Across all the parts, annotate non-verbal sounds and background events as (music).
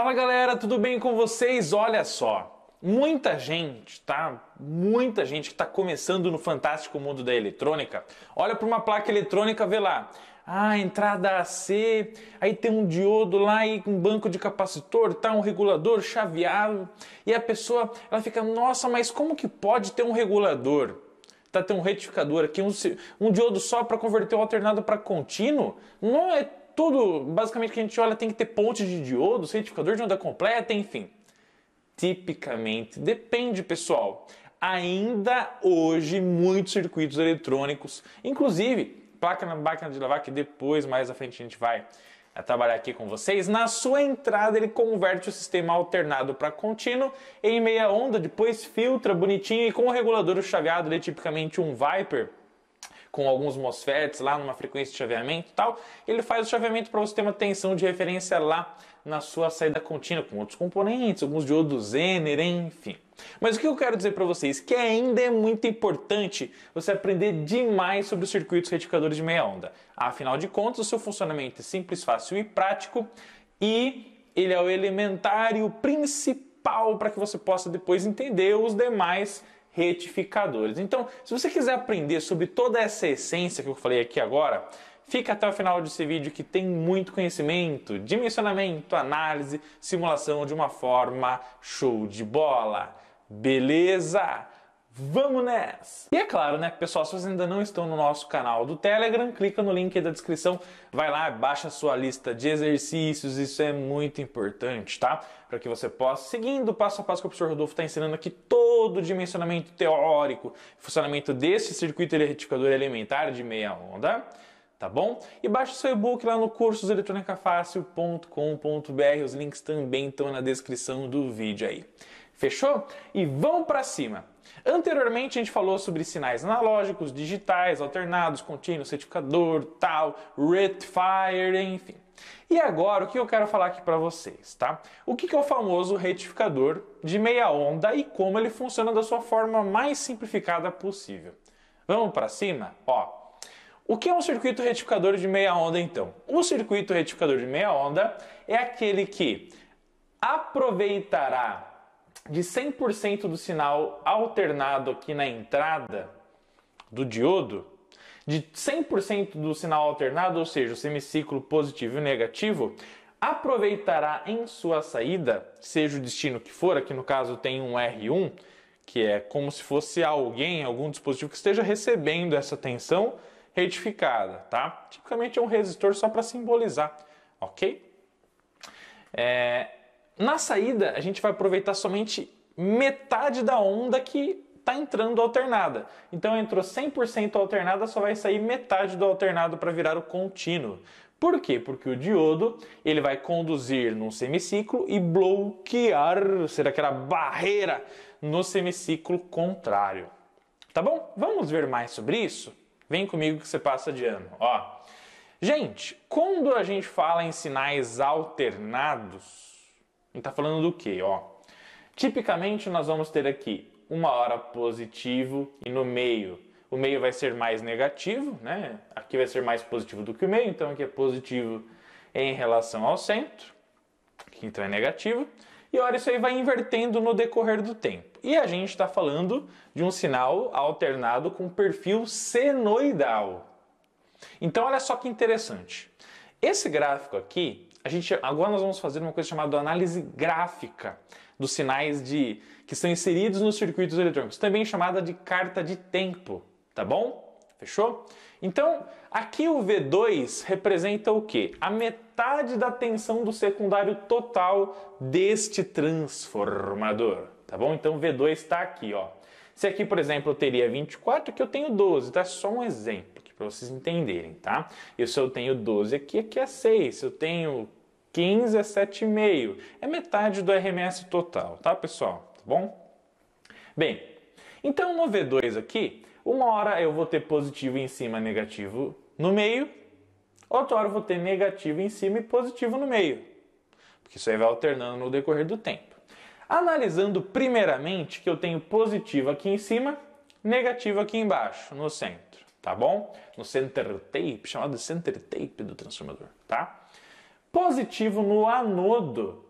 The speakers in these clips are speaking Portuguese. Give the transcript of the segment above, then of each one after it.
Fala galera, tudo bem com vocês? Olha só, muita gente, tá? Muita gente que está começando no fantástico mundo da eletrônica, olha para uma placa eletrônica, vê lá, ah, entrada AC, aí tem um diodo lá e um banco de capacitor, tá? Um regulador chaveado e a pessoa, ela fica, nossa, mas como que pode ter um regulador? Tá, tem um retificador aqui, um, um diodo só para converter o alternado para contínuo? Não é tudo, basicamente, que a gente olha tem que ter ponte de diodo, certificador de onda completa, enfim. Tipicamente, depende, pessoal. Ainda hoje, muitos circuitos eletrônicos, inclusive placa na máquina de lavar, que depois, mais à frente, a gente vai eh, trabalhar aqui com vocês. Na sua entrada, ele converte o sistema alternado para contínuo em meia onda, depois filtra bonitinho e com o regulador chaveado, ele é tipicamente um Viper com alguns MOSFETs lá numa frequência de chaveamento e tal, ele faz o chaveamento para você ter uma tensão de referência lá na sua saída contínua com outros componentes, alguns diodos Zener, enfim. Mas o que eu quero dizer para vocês que ainda é muito importante você aprender demais sobre os circuitos retificadores de meia onda. Afinal de contas, o seu funcionamento é simples, fácil e prático e ele é o elementar e o principal para que você possa depois entender os demais retificadores. Então, se você quiser aprender sobre toda essa essência que eu falei aqui agora, Fica até o final desse vídeo que tem muito conhecimento, dimensionamento, análise, simulação de uma forma show de bola. Beleza? Vamos nessa! E é claro, né, pessoal, se vocês ainda não estão no nosso canal do Telegram, clica no link aí da descrição, vai lá, baixa a sua lista de exercícios, isso é muito importante, tá? Para que você possa, seguindo passo a passo que o professor Rodolfo está ensinando aqui, todo o dimensionamento teórico, funcionamento desse circuito retificador elementar de meia onda, tá bom? E baixa o seu e-book lá no cursoseletronicafácil.com.br, os links também estão na descrição do vídeo aí. Fechou? E vamos para cima! Anteriormente a gente falou sobre sinais analógicos, digitais, alternados, contínuos, certificador, tal, rate fire, enfim. E agora o que eu quero falar aqui para vocês, tá? O que é o famoso retificador de meia onda e como ele funciona da sua forma mais simplificada possível. Vamos para cima? Ó, o que é um circuito retificador de meia onda então? O circuito retificador de meia onda é aquele que aproveitará de 100% do sinal alternado aqui na entrada do diodo, de 100% do sinal alternado, ou seja, o semiciclo positivo e negativo, aproveitará em sua saída, seja o destino que for, aqui no caso tem um R1, que é como se fosse alguém, algum dispositivo que esteja recebendo essa tensão retificada, tá? Tipicamente é um resistor só para simbolizar, ok? É, na saída, a gente vai aproveitar somente metade da onda que está entrando alternada. Então entrou 100% alternada, só vai sair metade do alternado para virar o contínuo. Por quê? Porque o diodo ele vai conduzir num semiciclo e bloquear, será que era barreira no semiciclo contrário. Tá bom? Vamos ver mais sobre isso? Vem comigo que você passa de ano. Ó. Gente, quando a gente fala em sinais alternados, e está falando do quê, Ó, tipicamente nós vamos ter aqui uma hora positivo e no meio o meio vai ser mais negativo, né? Aqui vai ser mais positivo do que o meio, então aqui é positivo em relação ao centro, aqui então é negativo. E olha, isso aí vai invertendo no decorrer do tempo. E a gente está falando de um sinal alternado com perfil senoidal. Então olha só que interessante. Esse gráfico aqui a gente agora nós vamos fazer uma coisa chamada análise gráfica dos sinais de que são inseridos nos circuitos eletrônicos, também chamada de carta de tempo, tá bom? Fechou? Então, aqui o V2 representa o quê? A metade da tensão do secundário total deste transformador, tá bom? Então, V2 está aqui, ó. Se aqui, por exemplo, eu teria 24, aqui eu tenho 12, tá? Só um exemplo aqui para vocês entenderem, tá? Eu, se eu tenho 12 aqui, aqui é 6. Se eu tenho 15 é 7,5. É metade do RMS total, tá, pessoal? Tá bom? Bem, então no V2 aqui, uma hora eu vou ter positivo em cima, negativo no meio. Outra hora eu vou ter negativo em cima e positivo no meio. Porque isso aí vai alternando no decorrer do tempo. Analisando primeiramente que eu tenho positivo aqui em cima, negativo aqui embaixo, no centro, tá bom? No center tape, chamado center tape do transformador, tá? positivo no anodo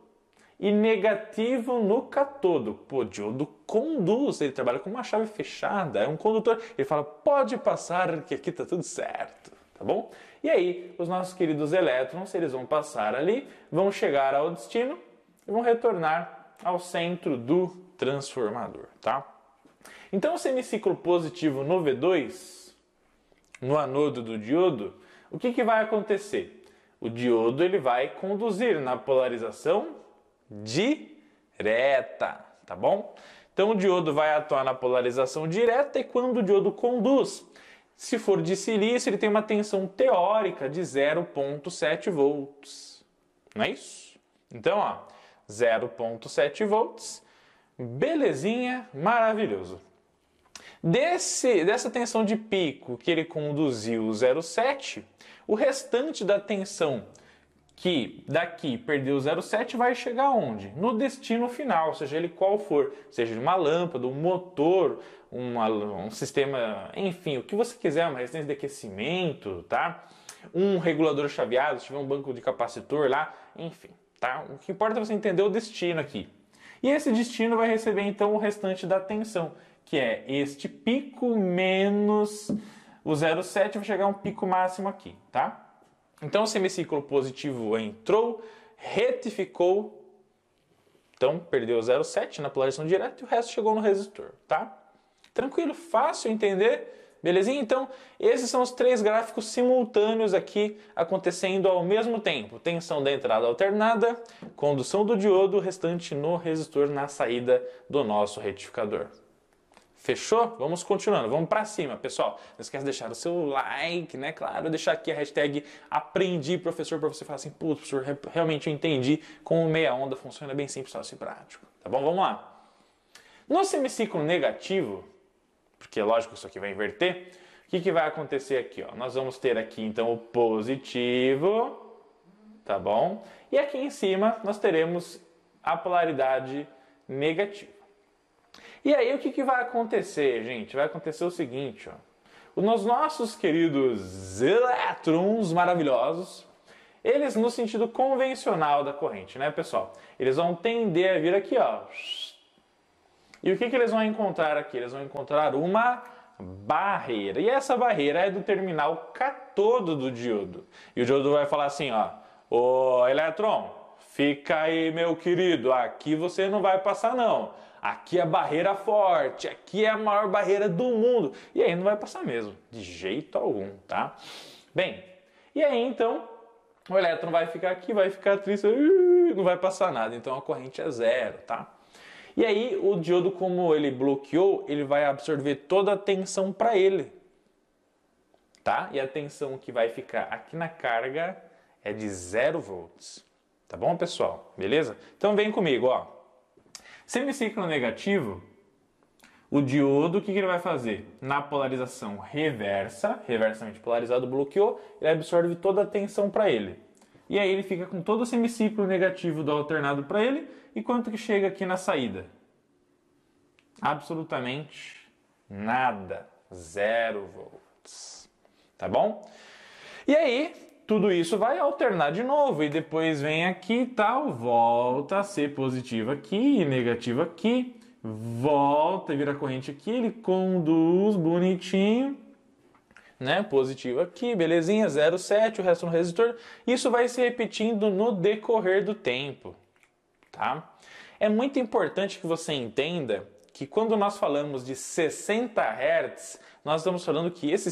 e negativo no catodo. Pô, diodo conduz, ele trabalha com uma chave fechada, é um condutor. Ele fala, pode passar que aqui tá tudo certo, tá bom? E aí, os nossos queridos elétrons, eles vão passar ali, vão chegar ao destino e vão retornar ao centro do transformador, tá? Então, o semiciclo positivo no V2, no anodo do diodo, o que, que vai acontecer? o diodo ele vai conduzir na polarização direta, tá bom? Então o diodo vai atuar na polarização direta e quando o diodo conduz, se for de silício, ele tem uma tensão teórica de 0.7 volts. Não é isso? Então, ó, 0.7 volts. Belezinha, maravilhoso. Desse, dessa tensão de pico que ele conduziu 0,7, o restante da tensão que daqui perdeu 0,7 vai chegar onde? No destino final, seja ele qual for, seja uma lâmpada, um motor, uma, um sistema, enfim, o que você quiser, uma resistência de aquecimento, tá? Um regulador chaveado, se tiver um banco de capacitor lá, enfim, tá? O que importa é você entender o destino aqui. E esse destino vai receber então o restante da tensão, que é este pico menos o 0,7 vai chegar a um pico máximo aqui, tá? Então, o semiciclo positivo entrou, retificou, então perdeu 0,7 na polarização direta e o resto chegou no resistor, tá? Tranquilo, fácil entender, belezinha? Então, esses são os três gráficos simultâneos aqui acontecendo ao mesmo tempo. Tensão da entrada alternada, condução do diodo, restante no resistor na saída do nosso retificador. Fechou? Vamos continuando, vamos para cima, pessoal. Não esquece de deixar o seu like, né? Claro, deixar aqui a hashtag aprendi professor para você falar assim, putz, professor, realmente eu entendi como meia onda funciona é bem simples, fácil e prático. Tá bom? Vamos lá. No semiciclo negativo, porque é lógico que isso aqui vai inverter, o que, que vai acontecer aqui? Ó? Nós vamos ter aqui então o positivo, tá bom? E aqui em cima nós teremos a polaridade negativa. E aí o que, que vai acontecer, gente? Vai acontecer o seguinte, ó. Os nossos queridos elétrons maravilhosos, eles no sentido convencional da corrente, né, pessoal? Eles vão tender a vir aqui, ó. E o que, que eles vão encontrar aqui? Eles vão encontrar uma barreira. E essa barreira é do terminal catodo do diodo. E o diodo vai falar assim, ó: "Ô, elétron, fica aí, meu querido, aqui você não vai passar não." aqui é a barreira forte, aqui é a maior barreira do mundo. E aí não vai passar mesmo, de jeito algum, tá? Bem, e aí então o elétron vai ficar aqui, vai ficar triste, não vai passar nada, então a corrente é zero, tá? E aí o diodo, como ele bloqueou, ele vai absorver toda a tensão para ele, tá? E a tensão que vai ficar aqui na carga é de 0 volts, tá bom, pessoal? Beleza? Então vem comigo, ó. Semiciclo negativo, o diodo, o que, que ele vai fazer? Na polarização reversa, reversamente polarizado, bloqueou, ele absorve toda a tensão para ele. E aí ele fica com todo o semiciclo negativo do alternado para ele, e quanto que chega aqui na saída? Absolutamente nada. Zero volts. Tá bom? E aí, tudo isso vai alternar de novo e depois vem aqui e tal, volta a ser positivo aqui, e negativo aqui, volta e vira corrente aqui, ele conduz bonitinho, né? Positivo aqui, belezinha, 0,7, o resto no resistor. Isso vai se repetindo no decorrer do tempo, tá? É muito importante que você entenda que quando nós falamos de 60 Hz, nós estamos falando que esse,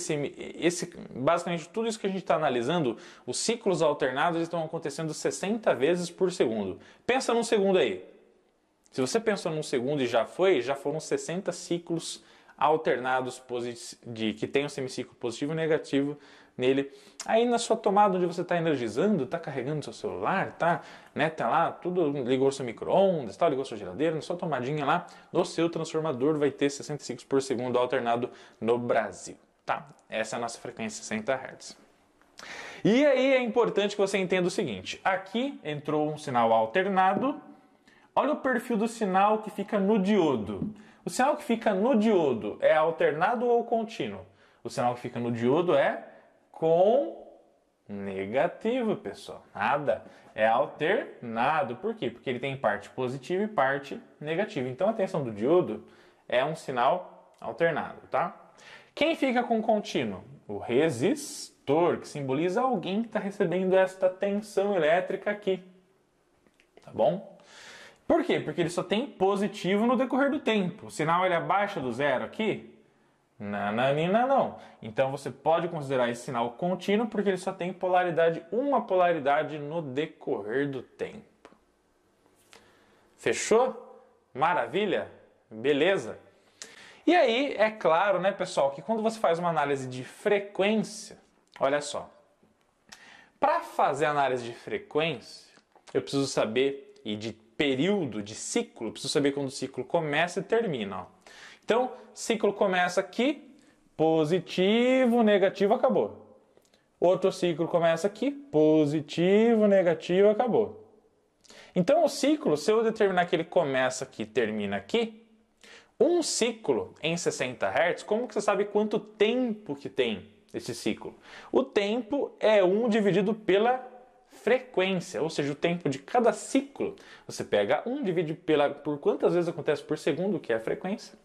esse basicamente tudo isso que a gente está analisando, os ciclos alternados estão acontecendo 60 vezes por segundo. Pensa num segundo aí. Se você pensou num segundo e já foi, já foram 60 ciclos alternados de, que tem um semiciclo positivo e negativo nele. Aí na sua tomada onde você está energizando, está carregando seu celular, tá, né, tá lá, tudo ligou seu micro-ondas, tá, ligou sua geladeira, na sua tomadinha lá, no seu transformador vai ter 65 por segundo alternado no Brasil, tá? Essa é a nossa frequência 60 Hz. E aí é importante que você entenda o seguinte, aqui entrou um sinal alternado, olha o perfil do sinal que fica no diodo. O sinal que fica no diodo é alternado ou contínuo? O sinal que fica no diodo é com negativo, pessoal. Nada. É alternado. Por quê? Porque ele tem parte positiva e parte negativa. Então a tensão do diodo é um sinal alternado, tá? Quem fica com contínuo? O resistor, que simboliza alguém que está recebendo esta tensão elétrica aqui. Tá bom? Por quê? Porque ele só tem positivo no decorrer do tempo. O sinal ele abaixa do zero aqui, Nananina não. Então você pode considerar esse sinal contínuo porque ele só tem polaridade, uma polaridade no decorrer do tempo. Fechou? Maravilha? Beleza? E aí, é claro, né, pessoal, que quando você faz uma análise de frequência, olha só. Para fazer análise de frequência, eu preciso saber e de período, de ciclo, preciso saber quando o ciclo começa e termina, ó. Então, ciclo começa aqui, positivo, negativo, acabou. Outro ciclo começa aqui, positivo, negativo, acabou. Então, o ciclo, se eu determinar que ele começa aqui termina aqui, um ciclo em 60 Hz, como que você sabe quanto tempo que tem esse ciclo? O tempo é 1 dividido pela frequência, ou seja, o tempo de cada ciclo. Você pega 1, divide pela, por quantas vezes acontece por segundo, que é a frequência,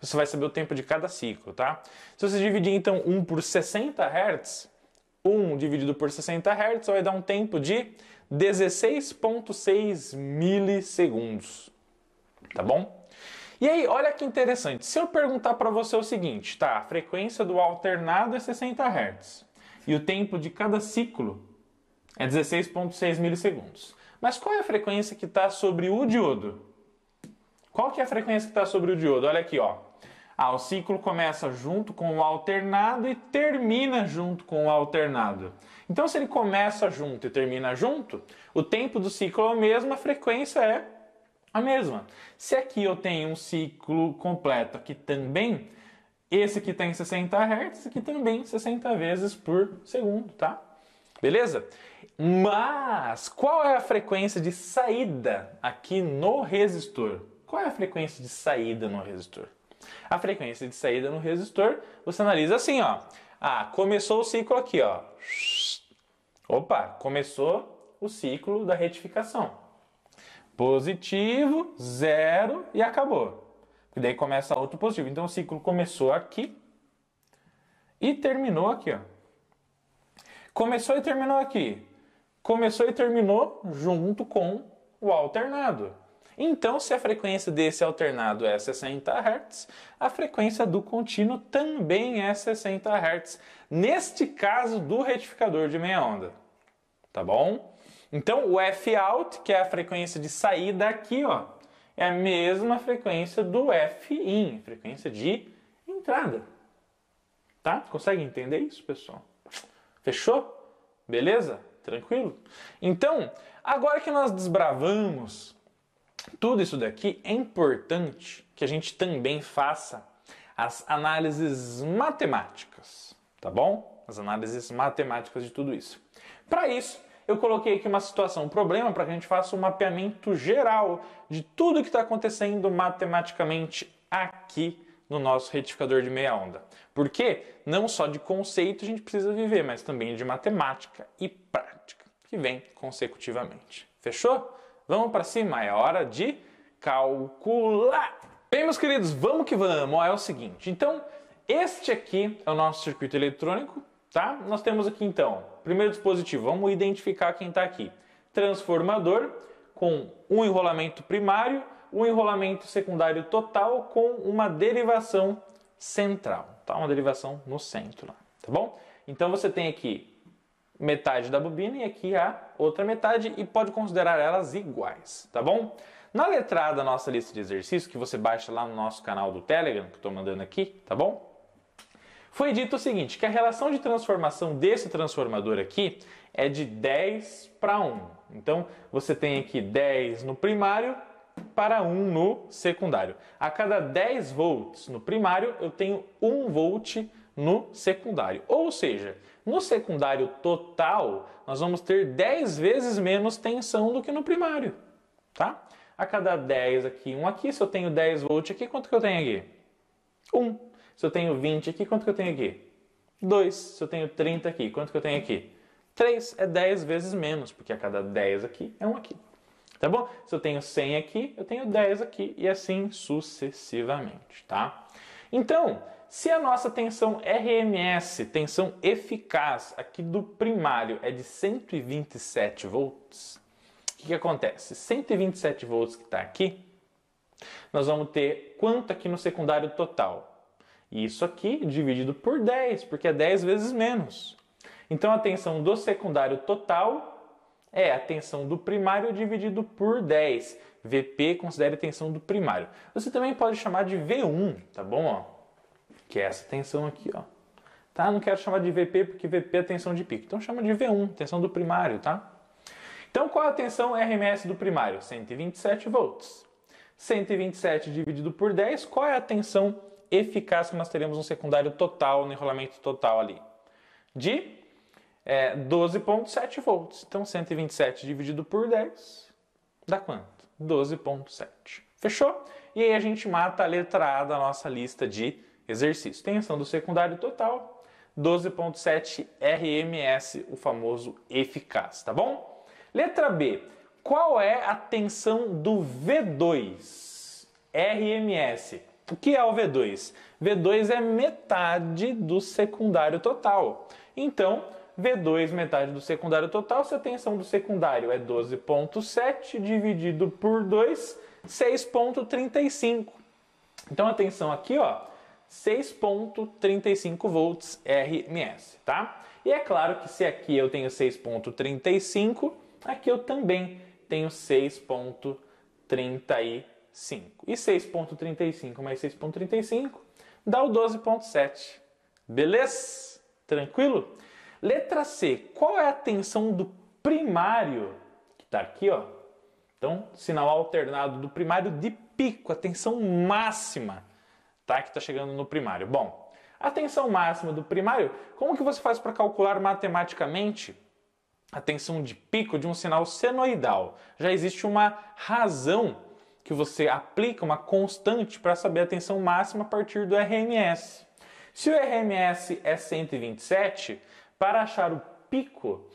você vai saber o tempo de cada ciclo, tá? Se você dividir então 1 por 60 Hz, 1 dividido por 60 Hz vai dar um tempo de 16.6 milissegundos. Tá bom? E aí, olha que interessante. Se eu perguntar para você o seguinte, tá? A frequência do alternado é 60 Hz e o tempo de cada ciclo é 16.6 milissegundos. Mas qual é a frequência que está sobre o diodo? Qual que é a frequência que está sobre o diodo? Olha aqui, ó. Ah, o ciclo começa junto com o alternado e termina junto com o alternado. Então, se ele começa junto e termina junto, o tempo do ciclo é o mesmo, a frequência é a mesma. Se aqui eu tenho um ciclo completo aqui também, esse aqui tem 60 Hz, esse aqui também 60 vezes por segundo, tá? Beleza? Mas qual é a frequência de saída aqui no resistor? Qual é a frequência de saída no resistor? A frequência de saída no resistor, você analisa assim, ó. Ah, começou o ciclo aqui, ó. Opa, começou o ciclo da retificação. Positivo, zero e acabou. E daí começa outro positivo. Então o ciclo começou aqui e terminou aqui, ó. Começou e terminou aqui. Começou e terminou junto com o alternado. Então, se a frequência desse alternado é 60 Hz, a frequência do contínuo também é 60 Hz, neste caso do retificador de meia onda. Tá bom? Então, o F-out, que é a frequência de saída aqui, ó, é a mesma frequência do F-in, frequência de entrada. Tá? Consegue entender isso, pessoal? Fechou? Beleza? Tranquilo? Então, agora que nós desbravamos tudo isso daqui é importante que a gente também faça as análises matemáticas, tá bom? As análises matemáticas de tudo isso. Para isso, eu coloquei aqui uma situação, um problema para que a gente faça um mapeamento geral de tudo que está acontecendo matematicamente aqui no nosso retificador de meia onda. Porque não só de conceito a gente precisa viver, mas também de matemática e prática, que vem consecutivamente. Fechou? Vamos para cima, é hora de calcular. Bem, meus queridos, vamos que vamos. É o seguinte, então, este aqui é o nosso circuito eletrônico, tá? Nós temos aqui, então, primeiro dispositivo, vamos identificar quem está aqui. Transformador com um enrolamento primário, um enrolamento secundário total com uma derivação central, tá? Uma derivação no centro, tá bom? Então, você tem aqui metade da bobina e aqui a outra metade e pode considerar elas iguais, tá bom? Na letra A da nossa lista de exercícios, que você baixa lá no nosso canal do Telegram, que eu estou mandando aqui, tá bom? Foi dito o seguinte, que a relação de transformação desse transformador aqui é de 10 para 1. Então, você tem aqui 10 no primário para 1 no secundário. A cada 10 volts no primário, eu tenho 1 volt no secundário. Ou seja, no secundário total, nós vamos ter 10 vezes menos tensão do que no primário, tá? A cada 10 aqui, um aqui, se eu tenho 10 volts aqui, quanto que eu tenho aqui? 1. Um. Se eu tenho 20 aqui, quanto que eu tenho aqui? 2. Se eu tenho 30 aqui, quanto que eu tenho aqui? 3 é 10 vezes menos, porque a cada 10 aqui é 1 um aqui. Tá bom? Se eu tenho 100 aqui, eu tenho 10 aqui e assim sucessivamente, tá? Então, se a nossa tensão RMS, tensão eficaz aqui do primário, é de 127 volts, o que, que acontece? 127 volts que está aqui, nós vamos ter quanto aqui no secundário total? Isso aqui dividido por 10, porque é 10 vezes menos. Então a tensão do secundário total é a tensão do primário dividido por 10. VP considere a tensão do primário. Você também pode chamar de V1, tá bom? que é essa tensão aqui, ó. Tá? Não quero chamar de VP porque VP é tensão de pico. Então chama de V1, tensão do primário, tá? Então qual é a tensão RMS do primário? 127 volts. 127 dividido por 10, qual é a tensão eficaz que nós teremos no secundário total, no enrolamento total ali? De é, 12,7 volts. Então 127 dividido por 10 dá quanto? 12,7. Fechou? E aí a gente mata a letra A da nossa lista de exercício. tensão do secundário total, 12,7 RMS, o famoso eficaz, tá bom? Letra B. Qual é a tensão do V2? RMS. O que é o V2? V2 é metade do secundário total. Então, V2 metade do secundário total, se a tensão do secundário é 12,7 dividido por 2, 6,35. Então a tensão aqui ó, 6.35 volts RMS, tá? E é claro que se aqui eu tenho 6.35, aqui eu também tenho 6.35. E 6.35 mais 6.35 dá o 12.7. Beleza? Tranquilo? Letra C. Qual é a tensão do primário? Que está aqui, ó. Então, sinal alternado do primário de pico, a tensão máxima tá? que está chegando no primário. Bom, a tensão máxima do primário, como que você faz para calcular matematicamente a tensão de pico de um sinal senoidal? Já existe uma razão que você aplica uma constante para saber a tensão máxima a partir do RMS. Se o RMS é 127, para achar o pico,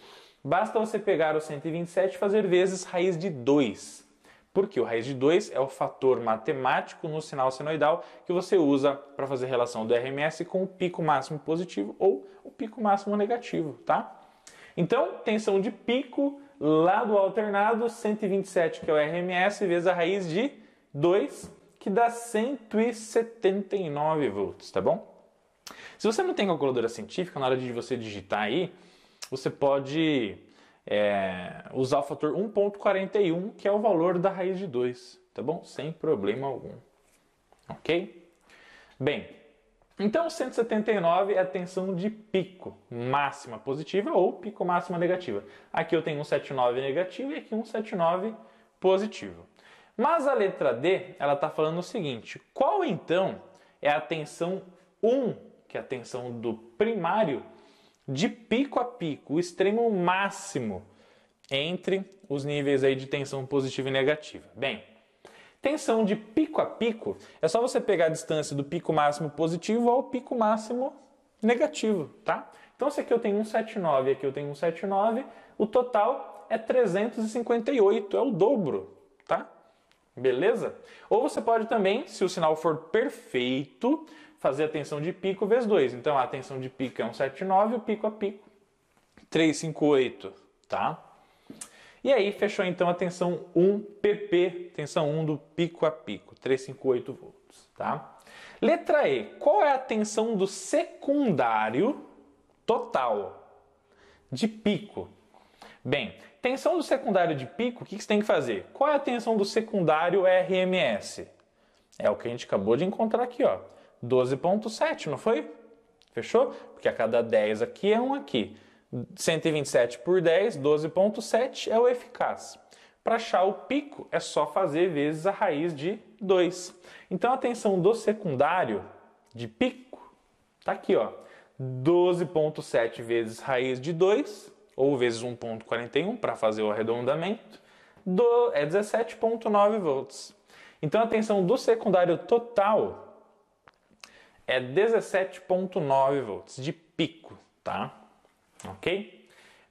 basta você pegar o 127 e fazer vezes raiz de 2. Porque o raiz de 2 é o fator matemático no sinal senoidal que você usa para fazer relação do RMS com o pico máximo positivo ou o pico máximo negativo, tá? Então, tensão de pico lá do alternado, 127, que é o RMS, vezes a raiz de 2, que dá 179 volts, tá bom? Se você não tem calculadora científica, na hora de você digitar aí, você pode é, usar o fator 1.41, que é o valor da raiz de 2, tá bom? Sem problema algum, ok? Bem, então 179 é a tensão de pico máxima positiva ou pico máxima negativa. Aqui eu tenho 179 negativo e aqui 179 positivo. Mas a letra D, ela está falando o seguinte, qual então é a tensão 1, que é a tensão do primário, de pico a pico, o extremo máximo entre os níveis aí de tensão positiva e negativa. Bem, tensão de pico a pico é só você pegar a distância do pico máximo positivo ao pico máximo negativo, tá? Então se aqui eu tenho 179 e aqui eu tenho 179, o total é 358, é o dobro, tá? Beleza? Ou você pode também, se o sinal for perfeito, fazer a tensão de pico vezes 2. Então a tensão de pico é 179, o pico a pico 358, tá? E aí fechou então a tensão 1PP, tensão 1 do pico a pico, 358 volts, tá? Letra E, qual é a tensão do secundário total de pico? Bem, tensão do secundário de pico, o que, que você tem que fazer? Qual é a tensão do secundário RMS? É o que a gente acabou de encontrar aqui, ó. 12,7, não foi? Fechou? Porque a cada 10 aqui é um aqui. 127 por 10, 12,7 é o eficaz. Para achar o pico, é só fazer vezes a raiz de 2. Então a tensão do secundário de pico está aqui, ó. 12,7 vezes raiz de 2, ou vezes 1,41 para fazer o arredondamento, do, é 17,9 volts. Então a tensão do secundário total é 17.9 volts de pico, tá? OK?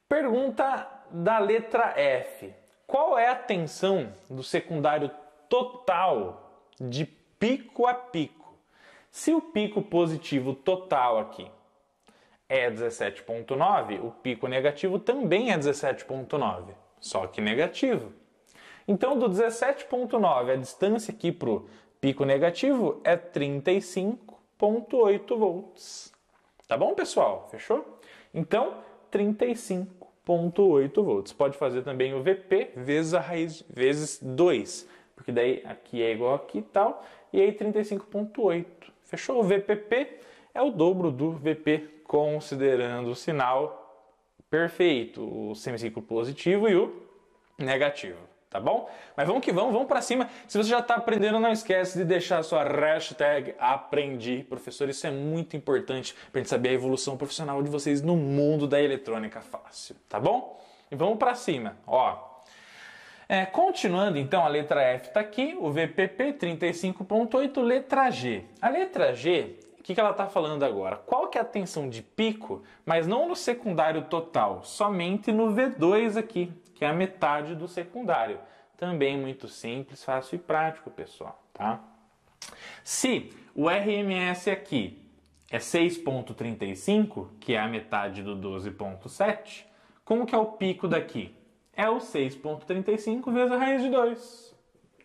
Pergunta da letra F. Qual é a tensão do secundário total de pico a pico? Se o pico positivo total aqui é 17.9, o pico negativo também é 17.9, só que negativo. Então, do 17.9, a distância aqui para o pico negativo é 35 35,8 volts. Tá bom, pessoal? Fechou? Então, 35,8 volts. Pode fazer também o VP vezes a raiz vezes 2, porque daí aqui é igual aqui e tal, e aí 35,8. Fechou? O VPP é o dobro do VP, considerando o sinal perfeito, o semiciclo positivo e o negativo tá bom? Mas vamos que vamos, vamos para cima. Se você já está aprendendo, não esquece de deixar a sua hashtag aprendi, professor. Isso é muito importante para a gente saber a evolução profissional de vocês no mundo da eletrônica fácil, tá bom? E vamos para cima, ó. É, continuando então, a letra F está aqui, o VPP 35.8, letra G. A letra G, o que, que ela está falando agora? Qual que é a tensão de pico, mas não no secundário total, somente no V2 aqui, que é a metade do secundário. Também muito simples, fácil e prático, pessoal, tá? Se o RMS aqui é 6.35, que é a metade do 12.7, como que é o pico daqui? É o 6.35 vezes a raiz de 2,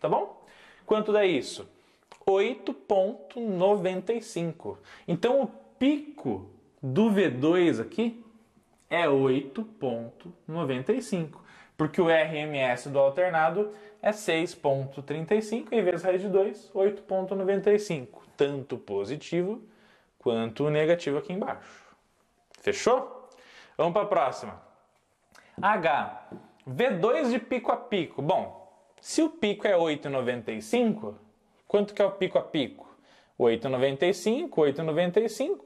tá bom? Quanto dá isso? 8.95. Então o pico do V2 aqui é 8.95 porque o RMS do alternado é 6,35 em vez de raiz de 2, 8,95, tanto positivo quanto negativo aqui embaixo. Fechou? Vamos para a próxima. H. V2 de pico a pico. Bom, se o pico é 8,95, quanto que é o pico a pico? 8,95, 8,95.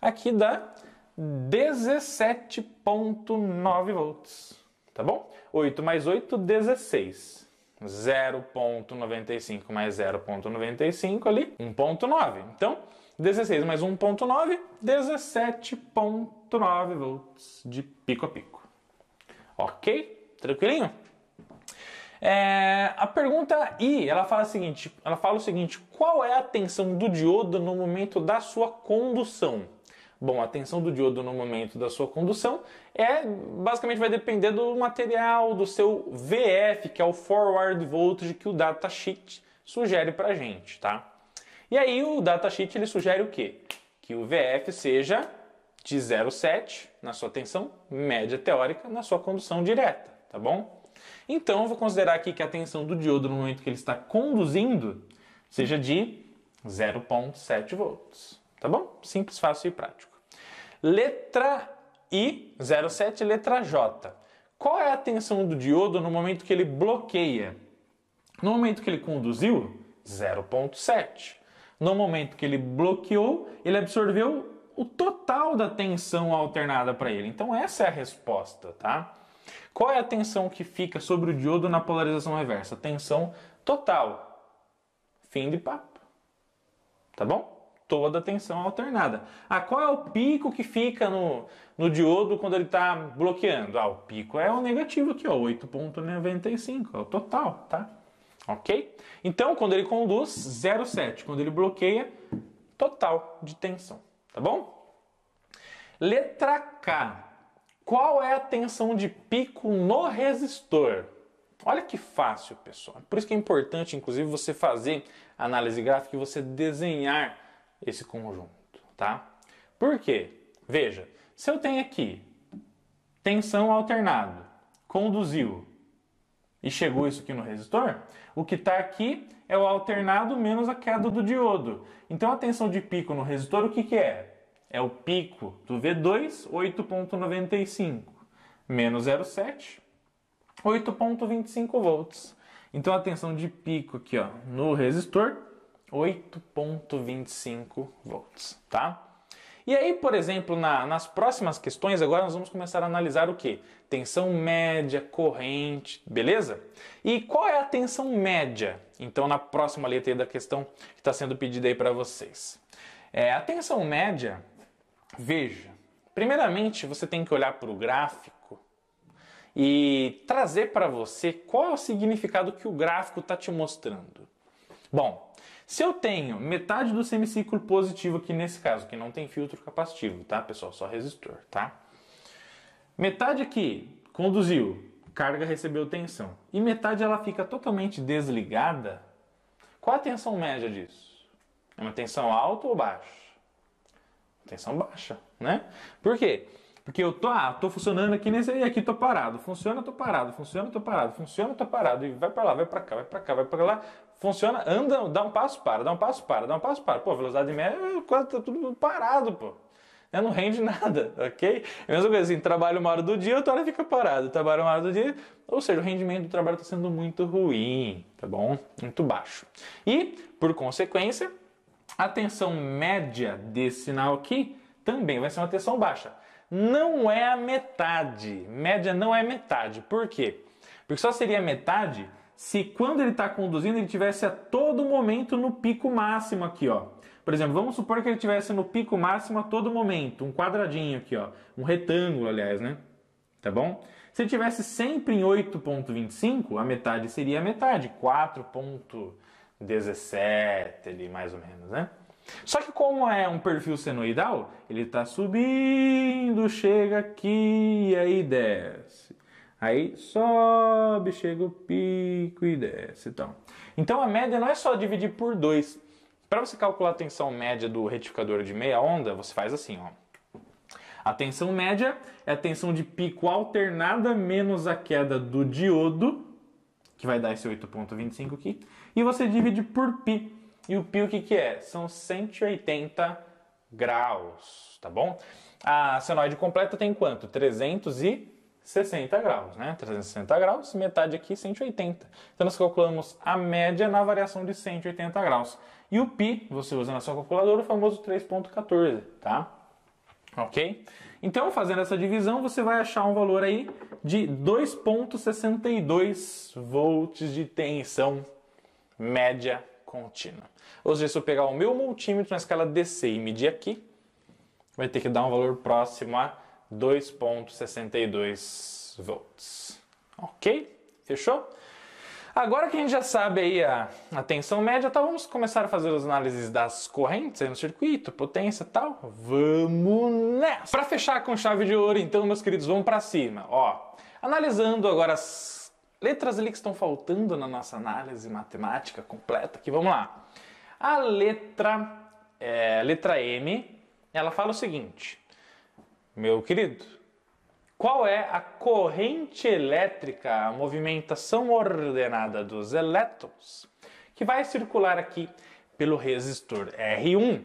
Aqui dá 17,9 volts tá bom? 8 mais 8, 16. 0,95 mais 0,95 ali, 1,9. Então, 16 mais 1,9, 17,9 volts de pico a pico. Ok? Tranquilinho? É, a pergunta I, ela fala, seguinte, ela fala o seguinte: qual é a tensão do diodo no momento da sua condução? Bom, a tensão do diodo no momento da sua condução é basicamente vai depender do material, do seu VF, que é o forward voltage que o datasheet sugere para gente, tá? E aí o datasheet ele sugere o quê? Que o VF seja de 0,7 na sua tensão média teórica na sua condução direta, tá bom? Então eu vou considerar aqui que a tensão do diodo no momento que ele está conduzindo seja de 0,7 volts, tá bom? Simples, fácil e prático. Letra I, 07, letra J. Qual é a tensão do diodo no momento que ele bloqueia? No momento que ele conduziu, 0,7. No momento que ele bloqueou, ele absorveu o total da tensão alternada para ele. Então essa é a resposta, tá? Qual é a tensão que fica sobre o diodo na polarização reversa? Tensão total. Fim de papo. Tá bom? toda a tensão alternada. Ah, qual é o pico que fica no, no diodo quando ele está bloqueando? Ah, o pico é o negativo aqui, 8.95, é o total, tá? Ok? Então, quando ele conduz, 0,7. Quando ele bloqueia, total de tensão, tá bom? Letra K. Qual é a tensão de pico no resistor? Olha que fácil, pessoal. Por isso que é importante, inclusive, você fazer análise gráfica e você desenhar esse conjunto, tá? Por quê? Veja, se eu tenho aqui tensão alternado, conduziu e chegou isso aqui no resistor, o que está aqui é o alternado menos a queda do diodo. Então a tensão de pico no resistor, o que, que é? É o pico do V2, 8.95, menos 0,7, 8.25 volts. Então a tensão de pico aqui ó, no resistor 8,25 volts, tá? E aí, por exemplo, na, nas próximas questões, agora nós vamos começar a analisar o que? Tensão média, corrente, beleza? E qual é a tensão média? Então, na próxima letra da questão que está sendo pedida aí para vocês. É, a tensão média, veja, primeiramente você tem que olhar para o gráfico e trazer para você qual é o significado que o gráfico está te mostrando. Bom, se eu tenho metade do semicírculo positivo aqui nesse caso, que não tem filtro capacitivo, tá, pessoal? Só resistor, tá? Metade aqui conduziu, carga recebeu tensão. E metade ela fica totalmente desligada. Qual a tensão média disso? É uma tensão alta ou baixa? Tensão baixa, né? Por quê? Porque eu tô, ah, tô funcionando aqui nesse e aqui tô parado. Funciona, tô parado. Funciona, tô parado. Funciona, tô parado. E vai para lá, vai para cá, vai para cá, vai para lá. Funciona, anda, dá um passo, para, dá um passo, para, dá um passo, para. Pô, velocidade média é quase tá tudo parado, pô. Né? Não rende (laughs) nada, ok? É mesma coisa assim, trabalho uma hora do dia, outra hora fica parado. Trabalho uma hora do dia, ou seja, o rendimento do trabalho está sendo muito ruim, tá bom? Muito baixo. E, por consequência, a tensão média desse sinal aqui também vai ser uma tensão baixa. Não é a metade. Média não é metade. Por quê? Porque só seria metade se quando ele está conduzindo ele tivesse a todo momento no pico máximo aqui, ó. Por exemplo, vamos supor que ele tivesse no pico máximo a todo momento, um quadradinho aqui, ó, um retângulo, aliás, né? Tá bom? Se ele tivesse sempre em 8.25, a metade seria a metade, 4.17 ali mais ou menos, né? Só que como é um perfil senoidal, ele está subindo, chega aqui e aí desce. Aí sobe, chega o pico e desce. Então, então a média não é só dividir por 2. Para você calcular a tensão média do retificador de meia onda, você faz assim, ó. A tensão média é a tensão de pico alternada menos a queda do diodo, que vai dar esse 8.25 aqui, e você divide por π. E o π o que, que é? São 180 graus, tá bom? A senoide completa tem quanto? 300 e 60 graus, né? 360 graus, metade aqui, 180. Então, nós calculamos a média na variação de 180 graus. E o π, você usa na sua calculadora, o famoso 3.14, tá? Ok? Então, fazendo essa divisão, você vai achar um valor aí de 2.62 volts de tensão média contínua. Ou seja, se eu pegar o meu multímetro na escala DC e medir aqui, vai ter que dar um valor próximo a 2.62 volts. Ok? Fechou? Agora que a gente já sabe aí a, a tensão média, tá, vamos começar a fazer as análises das correntes no circuito, potência e tal. Vamos nessa! Para fechar com chave de ouro, então, meus queridos, vamos para cima. Ó, analisando agora as letras ali que estão faltando na nossa análise matemática completa, aqui vamos lá. A letra, é, letra M, ela fala o seguinte: meu querido, qual é a corrente elétrica, a movimentação ordenada dos elétrons que vai circular aqui pelo resistor R1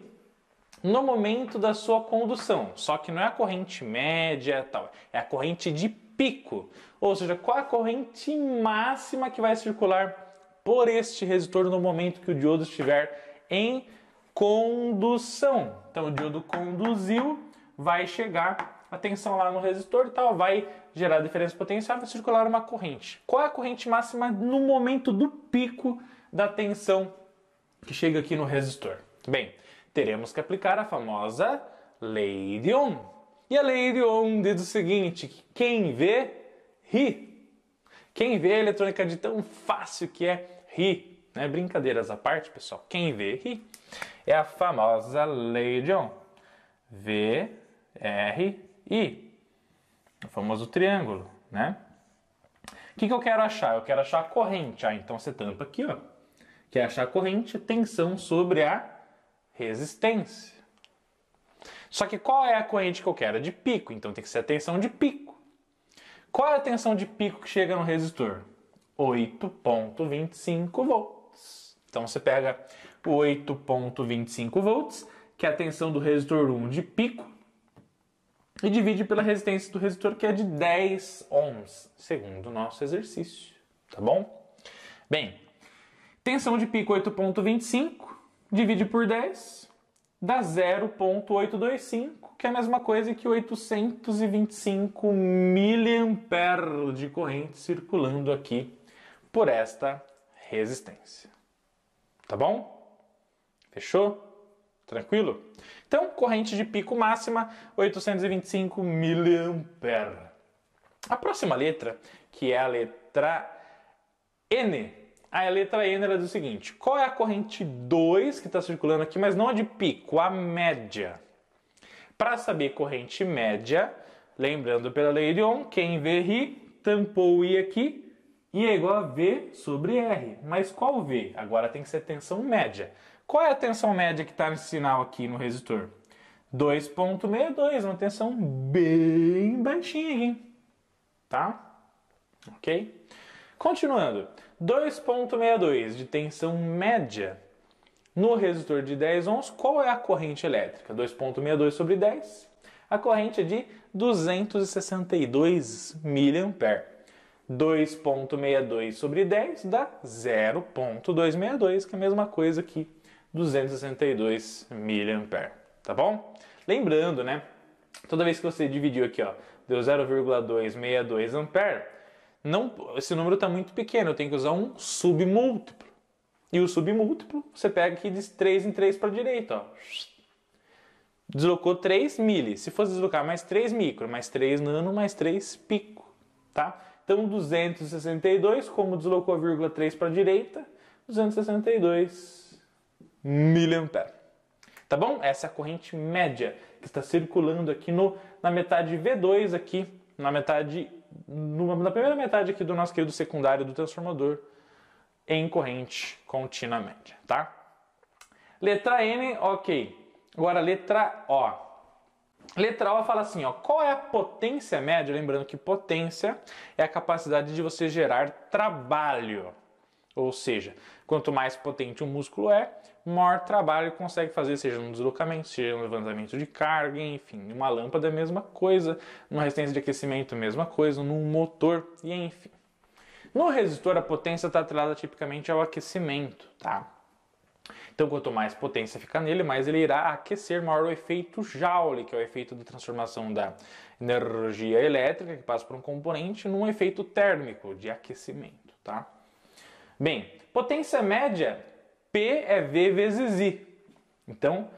no momento da sua condução? Só que não é a corrente média, tal, é a corrente de pico, ou seja, qual é a corrente máxima que vai circular por este resistor no momento que o diodo estiver em condução. Então o diodo conduziu vai chegar a tensão lá no resistor e tal, vai gerar diferença potencial, vai circular uma corrente. Qual é a corrente máxima no momento do pico da tensão que chega aqui no resistor? Bem, teremos que aplicar a famosa lei de Ohm. E a lei de Ohm diz o seguinte, que quem vê, ri. Quem vê a eletrônica de tão fácil que é, ri. Né? Brincadeiras à parte, pessoal, quem vê, ri. É a famosa lei de Ohm. v R, I. O famoso triângulo, né? O que, que eu quero achar? Eu quero achar a corrente. Ah, então você tampa aqui, ó. Quer achar a corrente, tensão sobre a resistência. Só que qual é a corrente que eu quero? É de pico, então tem que ser a tensão de pico. Qual é a tensão de pico que chega no resistor? 8.25 volts. Então você pega 8.25 volts, que é a tensão do resistor 1 de pico, e divide pela resistência do resistor, que é de 10 ohms, segundo o nosso exercício, tá bom? Bem, tensão de pico 8.25, divide por 10, dá 0.825, que é a mesma coisa que 825 miliamperes de corrente circulando aqui por esta resistência. Tá bom? Fechou? Tranquilo? Então, corrente de pico máxima, 825 mA. A próxima letra, que é a letra N, a letra N era do seguinte: qual é a corrente 2 que está circulando aqui, mas não a de pico, a média? Para saber corrente média, lembrando pela lei de Ohm, quem vê ri tampou o I aqui, I é igual a V sobre R. Mas qual V? Agora tem que ser tensão média. Qual é a tensão média que está nesse sinal aqui no resistor? 2.62, uma tensão bem baixinha aqui, tá? Ok? Continuando, 2.62 de tensão média no resistor de 10 ohms, qual é a corrente elétrica? 2.62 sobre 10. A corrente é de 262 mA. 2.62 sobre 10 dá 0.262, que é a mesma coisa que 262 mA, tá bom? Lembrando, né? Toda vez que você dividiu aqui, ó, deu 0,262 A, não, esse número está muito pequeno, eu tenho que usar um submúltiplo. E o submúltiplo, você pega aqui de 3 em 3 para a direita, ó. Deslocou 3 mili. Se fosse deslocar mais 3 micro, mais 3 nano, mais 3 pico, tá? Então 262, como deslocou a vírgula 3 para a direita, 262 miliampere. Tá bom? Essa é a corrente média que está circulando aqui no, na metade V2 aqui, na metade na primeira metade aqui do nosso querido secundário do transformador em corrente contínua média, tá? Letra N, OK. Agora letra O. Letra O fala assim, ó, qual é a potência média? Lembrando que potência é a capacidade de você gerar trabalho. Ou seja, quanto mais potente o músculo é, maior trabalho consegue fazer, seja no deslocamento, seja no levantamento de carga, enfim, uma lâmpada, é mesma coisa, uma resistência de aquecimento, mesma coisa, num motor, e enfim. No resistor, a potência está atrelada tipicamente ao aquecimento, tá? Então, quanto mais potência ficar nele, mais ele irá aquecer, maior o efeito Joule, que é o efeito da transformação da energia elétrica que passa por um componente num efeito térmico de aquecimento, tá? Bem, potência média, P é V vezes I. Então,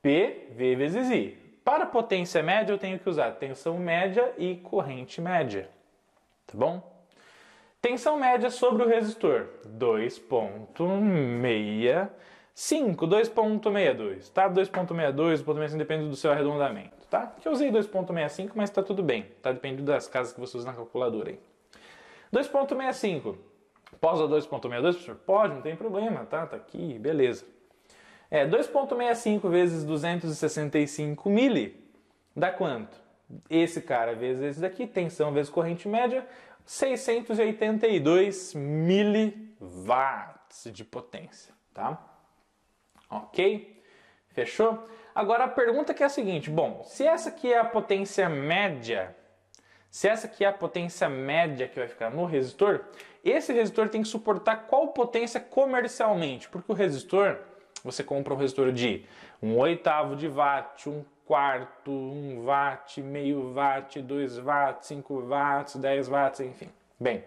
P, V vezes I. Para potência média, eu tenho que usar tensão média e corrente média. Tá bom? Tensão média sobre o resistor, 2.65, 2.62, tá? 2.62, 2.65 depende do seu arredondamento, tá? eu usei 2.65, mas tá tudo bem, tá? Depende das casas que você usa na calculadora aí. 2.65, Posso usar 2.62, professor? Pode, não tem problema, tá? Tá aqui, beleza. É, 2.65 vezes 265 mili dá quanto? Esse cara vezes esse daqui, tensão vezes corrente média, 682 miliwatts de potência, tá? Ok? Fechou? Agora a pergunta que é a seguinte, bom, se essa aqui é a potência média, se essa aqui é a potência média que vai ficar no resistor, esse resistor tem que suportar qual potência comercialmente, porque o resistor, você compra um resistor de um oitavo de watt, um quarto, um watt, meio watt, 2 watts, 5 watts, 10 watts, enfim. Bem,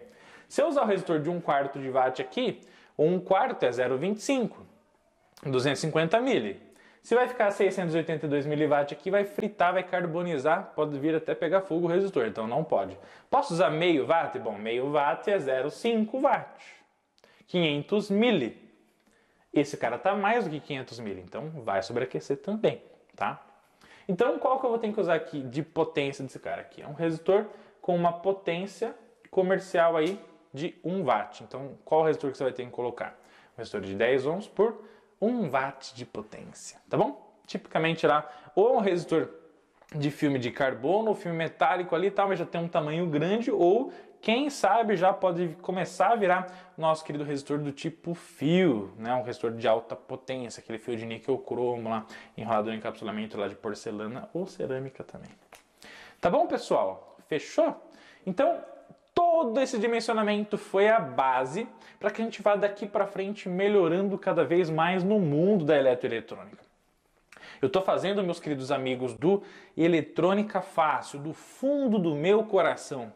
se eu usar o resistor de um quarto de watt aqui, um quarto é 0,25, 250 mili. Se vai ficar 682 mW aqui, vai fritar, vai carbonizar, pode vir até pegar fogo o resistor, então não pode. Posso usar meio watt? Bom, meio watt é 0,5 watt, 500 mil. Esse cara está mais do que 500 mil. então vai sobreaquecer também, tá? Então, qual que eu vou ter que usar aqui de potência desse cara aqui? É um resistor com uma potência comercial aí de 1 watt. Então, qual resistor que você vai ter que colocar? Um resistor de 10 ohms por 1 watt de potência, tá bom? Tipicamente lá, ou é um resistor de filme de carbono, ou filme metálico ali e tal, mas já tem um tamanho grande, ou quem sabe já pode começar a virar nosso querido resistor do tipo fio, né? Um resistor de alta potência, aquele fio de níquel cromo lá, enrolado em encapsulamento lá de porcelana ou cerâmica também. Tá bom, pessoal? Fechou? Então, Todo esse dimensionamento foi a base para que a gente vá daqui para frente melhorando cada vez mais no mundo da eletroeletrônica. Eu estou fazendo, meus queridos amigos do Eletrônica Fácil, do fundo do meu coração,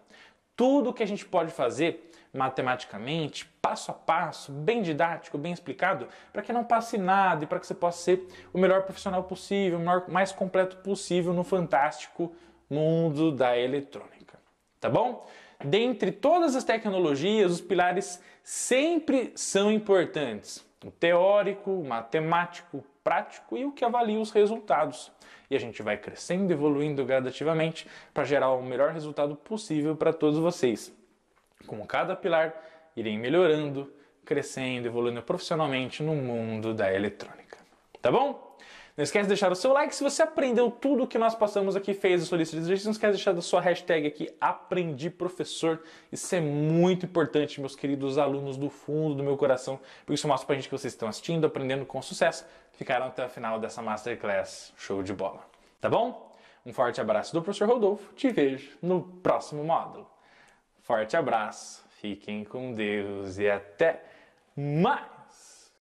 tudo o que a gente pode fazer matematicamente, passo a passo, bem didático, bem explicado, para que não passe nada e para que você possa ser o melhor profissional possível, o melhor, mais completo possível no fantástico mundo da eletrônica. Tá bom? dentre todas as tecnologias, os pilares sempre são importantes: o teórico, o matemático, o prático e o que avalia os resultados. E a gente vai crescendo, evoluindo gradativamente para gerar o melhor resultado possível para todos vocês. Com cada pilar irem melhorando, crescendo, evoluindo profissionalmente no mundo da eletrônica. Tá bom? Não esquece de deixar o seu like se você aprendeu tudo o que nós passamos aqui, fez a sua lista de exercícios. Não esquece de deixar a sua hashtag aqui, Aprendi Professor. Isso é muito importante, meus queridos alunos do fundo do meu coração, porque isso mostra pra gente que vocês estão assistindo, aprendendo com sucesso. Ficaram até o final dessa Masterclass. Show de bola. Tá bom? Um forte abraço do professor Rodolfo. Te vejo no próximo módulo. Forte abraço, fiquem com Deus e até mais!